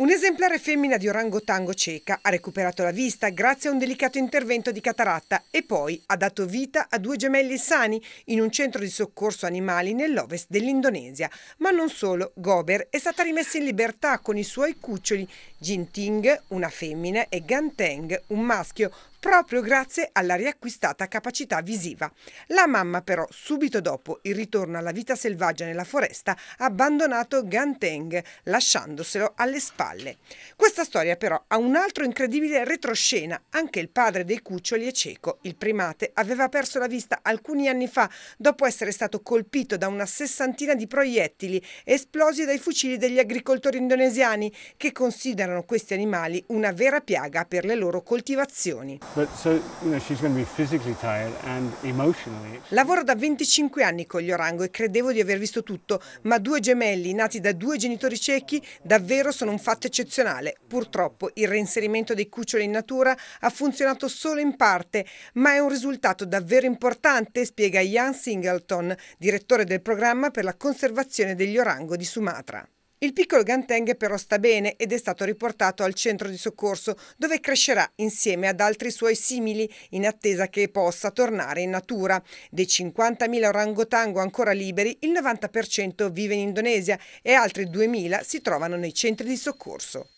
Un esemplare femmina di orangotango cieca ha recuperato la vista grazie a un delicato intervento di cataratta e poi ha dato vita a due gemelli sani in un centro di soccorso animali nell'ovest dell'Indonesia. Ma non solo, Gober è stata rimessa in libertà con i suoi cuccioli Jinting, una femmina, e Ganteng, un maschio, proprio grazie alla riacquistata capacità visiva. La mamma però, subito dopo il ritorno alla vita selvaggia nella foresta, ha abbandonato Ganteng, lasciandoselo alle spalle. Questa storia però ha un altro incredibile retroscena. Anche il padre dei cuccioli è cieco. Il primate aveva perso la vista alcuni anni fa, dopo essere stato colpito da una sessantina di proiettili esplosi dai fucili degli agricoltori indonesiani, che considerano questi animali una vera piaga per le loro coltivazioni. Lavoro da 25 anni con gli orango e credevo di aver visto tutto, ma due gemelli nati da due genitori ciechi davvero sono un fatto eccezionale. Purtroppo il reinserimento dei cuccioli in natura ha funzionato solo in parte, ma è un risultato davvero importante, spiega Jan Singleton, direttore del programma per la conservazione degli orango di Sumatra. Il piccolo Ganteng però sta bene ed è stato riportato al centro di soccorso dove crescerà insieme ad altri suoi simili in attesa che possa tornare in natura. Dei 50.000 orangotango ancora liberi, il 90% vive in Indonesia e altri 2.000 si trovano nei centri di soccorso.